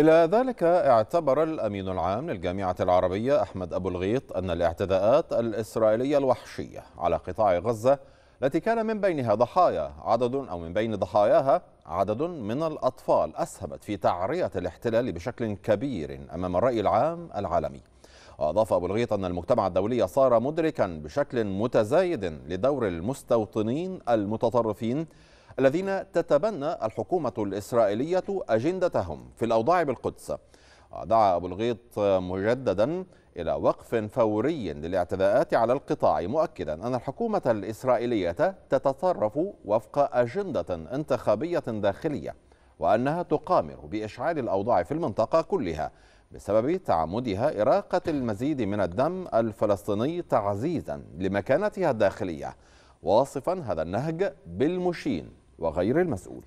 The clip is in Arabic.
إلى ذلك اعتبر الأمين العام للجامعة العربية أحمد أبو الغيط أن الاعتداءات الإسرائيلية الوحشية على قطاع غزة التي كان من بينها ضحايا عدد أو من بين ضحاياها عدد من الأطفال أسهمت في تعرية الاحتلال بشكل كبير أمام الرأي العام العالمي وأضاف أبو الغيط أن المجتمع الدولي صار مدركا بشكل متزايد لدور المستوطنين المتطرفين الذين تتبنى الحكومة الإسرائيلية أجندتهم في الأوضاع بالقدس دعا أبو الغيط مجددا إلى وقف فوري للاعتداءات على القطاع مؤكدا أن الحكومة الإسرائيلية تتصرف وفق أجندة انتخابية داخلية وأنها تقامر بإشعال الأوضاع في المنطقة كلها بسبب تعمدها إراقة المزيد من الدم الفلسطيني تعزيزا لمكانتها الداخلية واصفا هذا النهج بالمشين وغير المسؤول